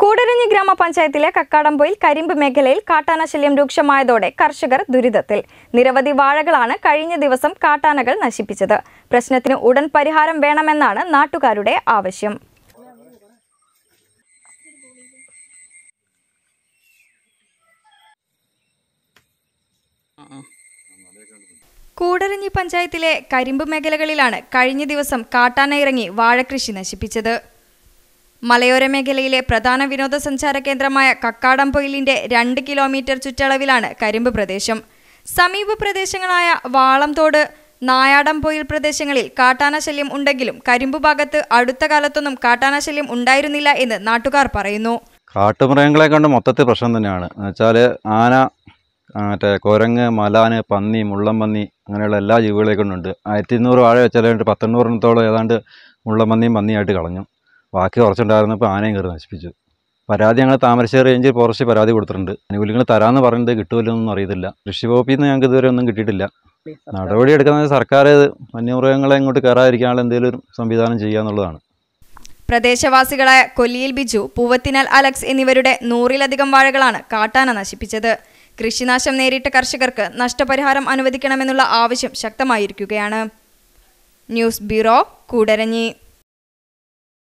കൂടരഞ്ഞി ഗ്രാമപഞ്ചായത്തിലെ കക്കാടംപൊയിൽ കരിമ്പ് മേഖലയിൽ കാട്ടാന ശല്യം രൂക്ഷമായതോടെ കർഷകർ ദുരിതത്തിൽ നിരവധി വാഴകളാണ് കഴിഞ്ഞ ദിവസം കാട്ടാനകൾ നശിപ്പിച്ചത് പ്രശ്നത്തിന് ഉടൻ പരിഹാരം വേണമെന്നാണ് നാട്ടുകാരുടെ ആവശ്യം കൂടരഞ്ഞി പഞ്ചായത്തിലെ കരിമ്പ് മേഖലകളിലാണ് കഴിഞ്ഞ ദിവസം കാട്ടാന ഇറങ്ങി വാഴകൃഷി നശിപ്പിച്ചത് മലയോര മേഖലയിലെ പ്രധാന വിനോദസഞ്ചാര കേന്ദ്രമായ കക്കാടംപൊയിലിന്റെ രണ്ട് കിലോമീറ്റർ ചുറ്റളവിലാണ് കരിമ്പ് പ്രദേശം സമീപ പ്രദേശങ്ങളായ വാളംതോട് നായാടംപൊയിൽ പ്രദേശങ്ങളിൽ കാട്ടാനശല്യം ഉണ്ടെങ്കിലും കരിമ്പ് ഭാഗത്ത് അടുത്ത കാലത്തൊന്നും കാട്ടാനശല്യം ഉണ്ടായിരുന്നില്ല എന്ന് നാട്ടുകാർ പറയുന്നു കാട്ടുമൃഗങ്ങളെ കണ്ട് മൊത്തത്തിൽ പ്രശ്നം തന്നെയാണ് എന്നുവെച്ചാൽ ആന മറ്റേ കുരങ്ങ് മലാന് പന്നി മുള്ളം പന്നി അങ്ങനെയുള്ള എല്ലാ ജീവികളെ കൊണ്ടുണ്ട് ആയിരത്തി ഇരുന്നൂറ് വാഴ വെച്ചാൽ പത്തെണ്ണൂറിനത്തോളം ഏതാണ്ട് മുള്ളം പന്നിയും പന്നിയായിട്ട് കളഞ്ഞു ബാക്കി കുറച്ചുണ്ടായിരുന്നപ്പോൾ ആനയും കയറി നശിപ്പിച്ചു പരാതി ഞങ്ങൾ താമരശ്ശേരി റേഞ്ചിൽ ഫോറസ്റ്റ് പരാതി കൊടുത്തിട്ടുണ്ട് ആനുകൂല്യങ്ങൾ തരാമെന്ന് പറയുന്നത് കിട്ടുമല്ലോന്നും അറിയത്തില്ല കൃഷി വകുപ്പിൽ നിന്ന് ഞങ്ങൾക്ക് ഇതുവരെ ഒന്നും കിട്ടിയിട്ടില്ല നടപടി എടുക്കുന്നത് സർക്കാർ വന്യമൃഗങ്ങളെ ഇങ്ങോട്ട് കയറാതിരിക്കാനുള്ള എന്തെങ്കിലും ഒരു സംവിധാനം ചെയ്യാന്നുള്ളതാണ് പ്രദേശവാസികളായ കൊല്ലിയിൽ ബിജു പൂവത്തിനാൽ അലക്സ് എന്നിവരുടെ നൂറിലധികം വാഴകളാണ് കാട്ടാന നശിപ്പിച്ചത് കൃഷിനാശം നേരിട്ട കർഷകർക്ക് നഷ്ടപരിഹാരം അനുവദിക്കണമെന്നുള്ള ആവശ്യം ശക്തമായിരിക്കുകയാണ് ന്യൂസ് ബ്യൂറോ കൂടരഞ്ഞി